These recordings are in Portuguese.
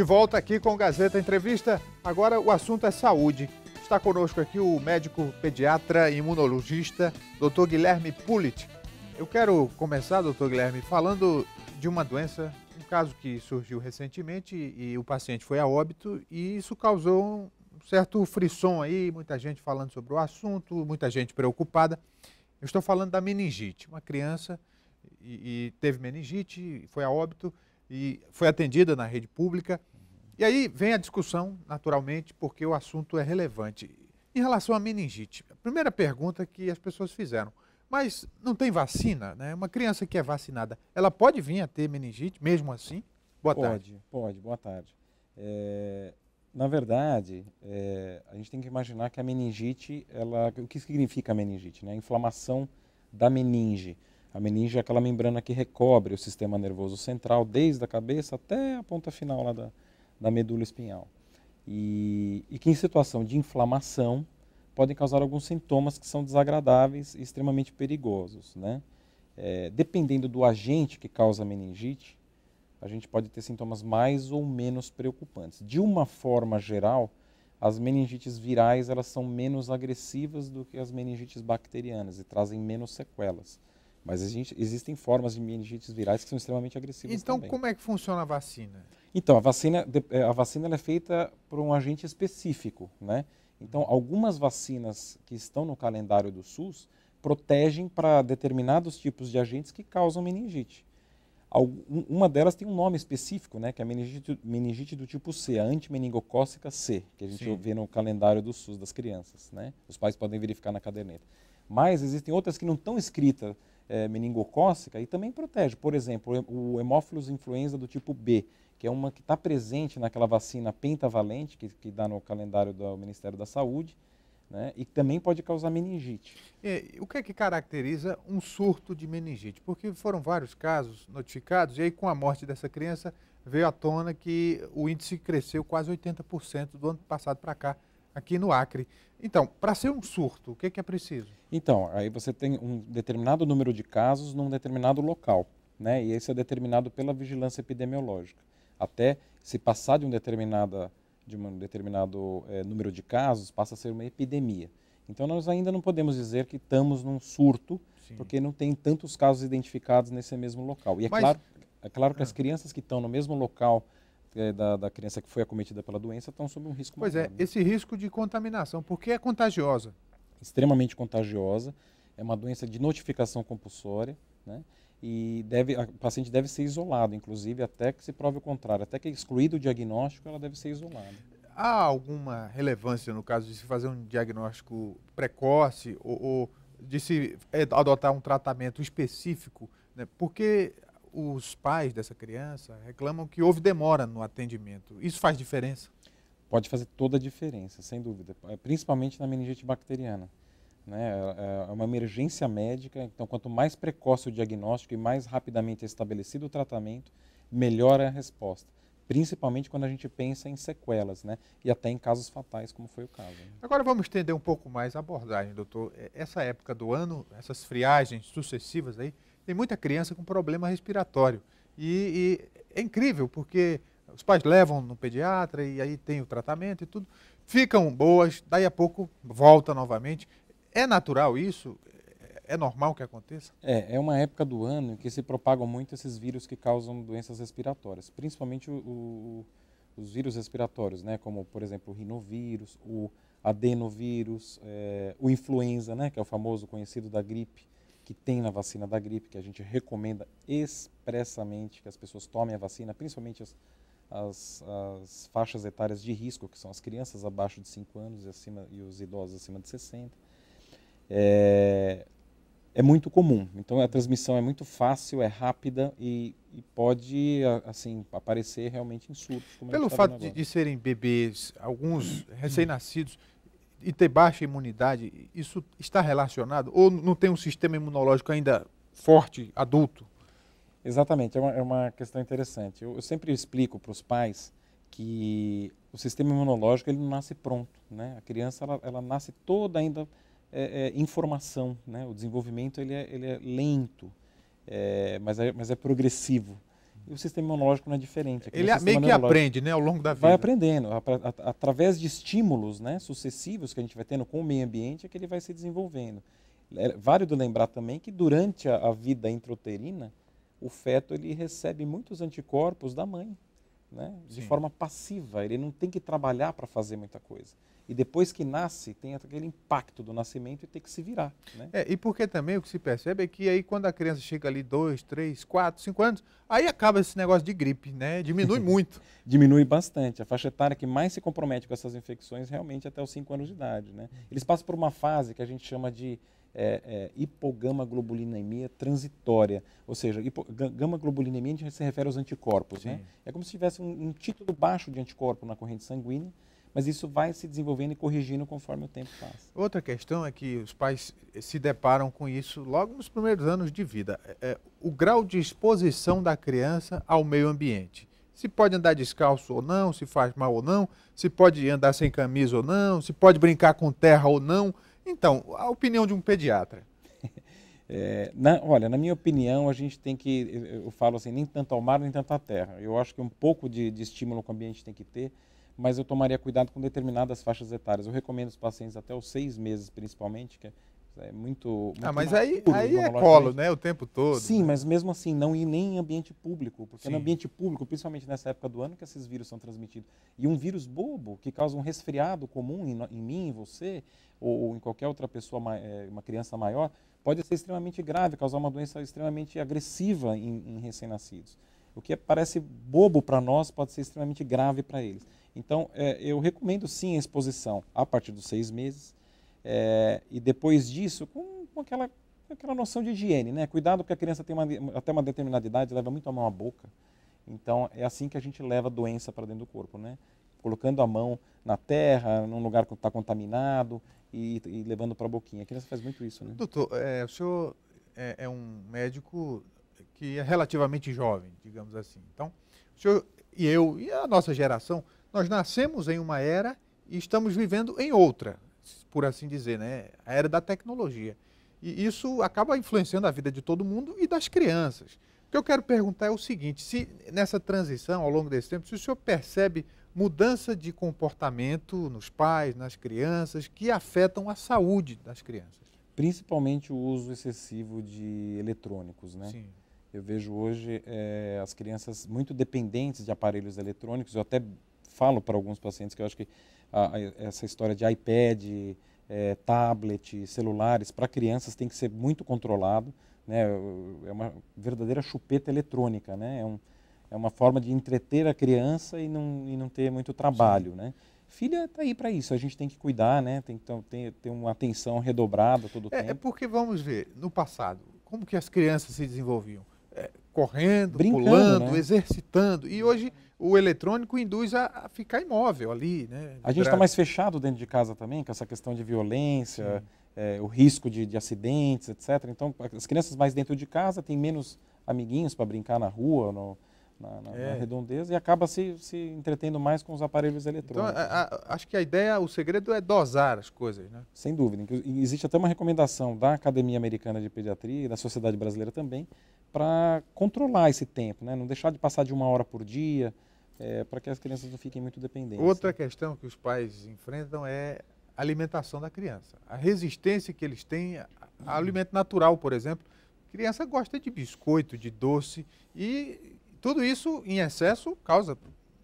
De volta aqui com Gazeta Entrevista. Agora o assunto é saúde. Está conosco aqui o médico pediatra e imunologista, Dr. Guilherme Pulit. Eu quero começar, doutor Guilherme, falando de uma doença, um caso que surgiu recentemente e o paciente foi a óbito e isso causou um certo frisson aí, muita gente falando sobre o assunto, muita gente preocupada. Eu estou falando da meningite, uma criança e, e teve meningite, foi a óbito e foi atendida na rede pública e aí vem a discussão, naturalmente, porque o assunto é relevante. Em relação à meningite, a primeira pergunta que as pessoas fizeram, mas não tem vacina, né? Uma criança que é vacinada, ela pode vir a ter meningite mesmo assim? Boa pode, tarde. Pode, boa tarde. É, na verdade, é, a gente tem que imaginar que a meningite, ela, o que significa a meningite? Né? A inflamação da meninge. A meninge é aquela membrana que recobre o sistema nervoso central, desde a cabeça até a ponta final lá da, da medula espinhal. E, e que em situação de inflamação podem causar alguns sintomas que são desagradáveis e extremamente perigosos. Né? É, dependendo do agente que causa a meningite, a gente pode ter sintomas mais ou menos preocupantes. De uma forma geral, as meningites virais elas são menos agressivas do que as meningites bacterianas e trazem menos sequelas. Mas existem formas de meningites virais que são extremamente agressivas Então, também. como é que funciona a vacina? Então, a vacina, é, a vacina é feita por um agente específico, né? Então, algumas vacinas que estão no calendário do SUS protegem para determinados tipos de agentes que causam meningite. Uma delas tem um nome específico, né, que é a meningite, meningite do tipo C, a antimeningocócica C, que a gente Sim. vê no calendário do SUS das crianças. Né? Os pais podem verificar na caderneta. Mas existem outras que não estão escritas é, meningocócica e também protege. Por exemplo, o hemófilos influenza do tipo B, que é uma que está presente naquela vacina pentavalente que, que dá no calendário do Ministério da Saúde, né? e também pode causar meningite. E, é, o que é que caracteriza um surto de meningite? Porque foram vários casos notificados, e aí com a morte dessa criança veio à tona que o índice cresceu quase 80% do ano passado para cá aqui no Acre. Então, para ser um surto, o que é, que é preciso? Então, aí você tem um determinado número de casos num determinado local, né? E isso é determinado pela vigilância epidemiológica. Até se passar de um determinada de um determinado é, número de casos, passa a ser uma epidemia. Então, nós ainda não podemos dizer que estamos num surto, Sim. porque não tem tantos casos identificados nesse mesmo local. E é Mas... claro, é claro que as ah. crianças que estão no mesmo local é, da, da, criança que foi acometida pela doença estão sob um risco Pois é, maior, é, né? esse risco de contaminação, porque é contagiosa. Extremamente contagiosa, é uma doença de notificação compulsória, né? E deve, a, o paciente deve ser isolado, inclusive, até que se prove o contrário. Até que excluído o diagnóstico, ela deve ser isolada. Há alguma relevância no caso de se fazer um diagnóstico precoce ou, ou de se é, adotar um tratamento específico? Né? Porque os pais dessa criança reclamam que houve demora no atendimento. Isso faz diferença? Pode fazer toda a diferença, sem dúvida, é, principalmente na meningite bacteriana. Né? É, é, é uma emergência médica, então quanto mais precoce o diagnóstico e mais rapidamente é estabelecido o tratamento, melhor é a resposta. Principalmente quando a gente pensa em sequelas, né? E até em casos fatais, como foi o caso. Né? Agora vamos estender um pouco mais a abordagem, doutor. Essa época do ano, essas friagens sucessivas aí, tem muita criança com problema respiratório. E, e é incrível, porque os pais levam no pediatra e aí tem o tratamento e tudo. Ficam boas, daí a pouco volta novamente. É natural isso? É normal que aconteça? É, é uma época do ano em que se propagam muito esses vírus que causam doenças respiratórias, principalmente o, o, os vírus respiratórios, né? Como, por exemplo, o rinovírus, o adenovírus, é, o influenza, né? Que é o famoso conhecido da gripe que tem na vacina da gripe, que a gente recomenda expressamente que as pessoas tomem a vacina, principalmente as, as, as faixas etárias de risco, que são as crianças abaixo de 5 anos e, acima, e os idosos acima de 60. É, é muito comum. Então a transmissão é muito fácil, é rápida e, e pode assim aparecer realmente em surtos. Pelo tá fato de, de, serem bebês, alguns hum. recém-nascidos e ter baixa imunidade, isso está relacionado? Ou não tem um sistema imunológico ainda forte, adulto? Exatamente, é uma, é uma questão interessante. Eu, eu sempre explico para os pais que o sistema imunológico ele não nasce pronto, né? A criança ela, ela nasce toda ainda é, é, informação, né? O desenvolvimento ele é, ele é lento, é, mas, é, mas é progressivo e o sistema imunológico não é diferente. É Ele meio que aprende, né, ao longo da vida. Vai aprendendo. através de estímulos né, sucessivos que a gente vai tendo com o meio ambiente, é que ele vai se desenvolvendo. É, válido lembrar também que durante a, a vida intrauterina, o feto ele recebe muitos anticorpos da mãe né? de Sim. forma passiva. Ele não tem que trabalhar para fazer muita coisa. E depois que nasce, tem aquele impacto do nascimento e tem que se virar. Né? É, e porque também o que se percebe é que aí quando a criança chega ali dois, três, quatro, cinco anos, aí acaba esse negócio de gripe, né? Diminui muito. Diminui bastante. A faixa etária que mais se compromete com essas infecções realmente é até os cinco anos de idade. Né? Eles passam por uma fase que a gente chama de é, é, hipogama globulinemia transitória, ou seja, gama globulinemia a gente se refere aos anticorpos, né? É como se tivesse um, um, título baixo de anticorpo na corrente sanguínea, mas isso vai se desenvolvendo e corrigindo conforme o tempo passa. Outra questão é que os pais se deparam com isso logo nos primeiros anos de vida, é, é o grau de exposição da criança ao meio ambiente se pode andar descalço ou não, se faz mal ou não, se pode andar sem camisa ou não, se pode brincar com terra ou não. Então, a opinião de um pediatra. É, na, olha, na minha opinião, a gente tem que, eu falo assim, nem tanto ao mar, nem tanto à terra. Eu acho que um pouco de, de estímulo com o ambiente tem que ter, mas eu tomaria cuidado com determinadas faixas etárias. Eu recomendo os pacientes até os seis meses, principalmente, que é é muito, muito ah, mas aí, aí é colo, né? né? O tempo todo. Sim, né? mas mesmo assim, não ir nem em ambiente público. Porque Sim. no ambiente público, principalmente nessa época do ano que esses vírus são transmitidos, e um vírus bobo que causa um resfriado comum em, em mim, em você, ou, ou, em qualquer outra pessoa, é, uma criança maior, pode ser extremamente grave, causar uma doença extremamente agressiva em, em recém-nascidos. O que é, parece bobo para nós pode ser extremamente grave para eles. Então, é, eu recomendo sim a exposição a partir dos seis meses, é, e depois disso, com, com aquela, aquela noção de higiene, né? Cuidado porque a criança tem uma, até uma determinada idade, leva muito a mão à boca. Então, é assim que a gente leva a doença para dentro do corpo, né? Colocando a mão na terra, num lugar que está contaminado e, e levando para a boquinha. A criança faz muito isso, né? Doutor, é, o senhor é, é um médico que é relativamente jovem, digamos assim. Então, o senhor e eu e a nossa geração, nós nascemos em uma era e estamos vivendo em outra por assim dizer, né? A era da tecnologia. E isso acaba influenciando a vida de todo mundo e das crianças. O que eu quero perguntar é o seguinte: se nessa transição, ao longo desse tempo, se o senhor percebe mudança de comportamento nos pais, nas crianças, que afetam a saúde das crianças? Principalmente o uso excessivo de eletrônicos, né? Sim. Eu vejo hoje é, as crianças muito dependentes de aparelhos eletrônicos. Eu até falo para alguns pacientes que eu acho que a, essa história de iPad, é, tablet, celulares, para crianças tem que ser muito controlado. Né? É uma verdadeira chupeta eletrônica, né? É, um, é uma forma de entreter a criança e não, e não ter muito trabalho, né? Filha está aí para isso, a gente tem que cuidar, né? Tem que ter, ter uma atenção redobrada todo o é, é, tempo. É porque, vamos ver, no passado, como que as crianças se desenvolviam? correndo, Brincando, pulando, né? exercitando. E hoje o eletrônico induz a, a ficar imóvel ali. Né? A gente está mais fechado dentro de casa também, com essa questão de violência, é, o risco de, de acidentes, etc. Então, as crianças mais dentro de casa têm menos amiguinhos para brincar na rua, no, na, na, é. na, redondeza, e acaba se, se entretendo mais com os aparelhos então, eletrônicos. Então, a, a, acho que a ideia, o segredo é dosar as coisas, né? Sem dúvida. Existe até uma recomendação da Academia Americana de Pediatria e da Sociedade Brasileira também, para controlar esse tempo, né? não deixar de passar de uma hora por dia, é, para que as crianças não fiquem muito dependentes. Outra questão que os pais enfrentam é a alimentação da criança. A resistência que eles têm a alimento natural, por exemplo. A criança gosta de biscoito, de doce e tudo isso em excesso causa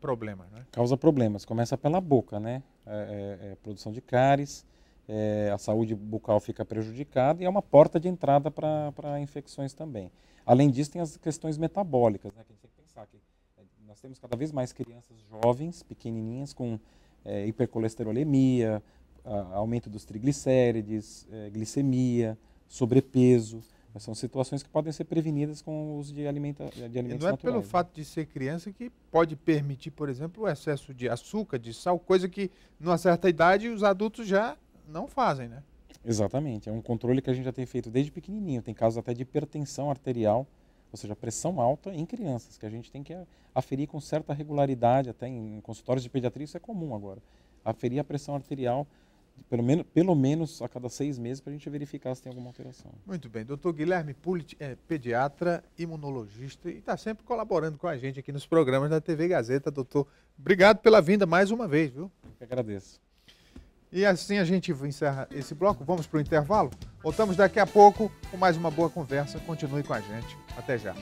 problemas, né? Causa problemas. Começa pela boca, né? É, é, é produção de cáries é, a saúde bucal fica prejudicada e é uma porta de entrada para infecções também. Além disso, tem as questões metabólicas, né, que a gente tem que pensar que eh, nós temos cada vez mais crianças jovens, pequenininhas, com é, hipercolesterolemia, a, aumento dos triglicérides, é, glicemia, sobrepeso. São situações que podem ser prevenidas com o uso de, alimenta, de alimentos e não é naturais, pelo né? fato de ser criança que pode permitir, por exemplo, o excesso de açúcar, de sal, coisa que, numa certa idade, os adultos já não fazem, né? Exatamente. É um controle que a gente já tem feito desde pequenininho. Tem casos até de hipertensão arterial, ou seja, pressão alta em crianças, que a gente tem que aferir com certa regularidade, até em consultórios de pediatria isso é comum agora. Aferir a pressão arterial pelo menos, pelo menos a cada seis meses para a gente verificar se tem alguma alteração. Muito bem. Doutor Guilherme Pulit é pediatra, imunologista e está sempre colaborando com a gente aqui nos programas da TV Gazeta. Doutor, obrigado pela vinda mais uma vez, viu? Eu que agradeço. E assim a gente encerra esse bloco. Vamos para o intervalo? Voltamos daqui a pouco com mais uma boa conversa. Continue com a gente. Até já.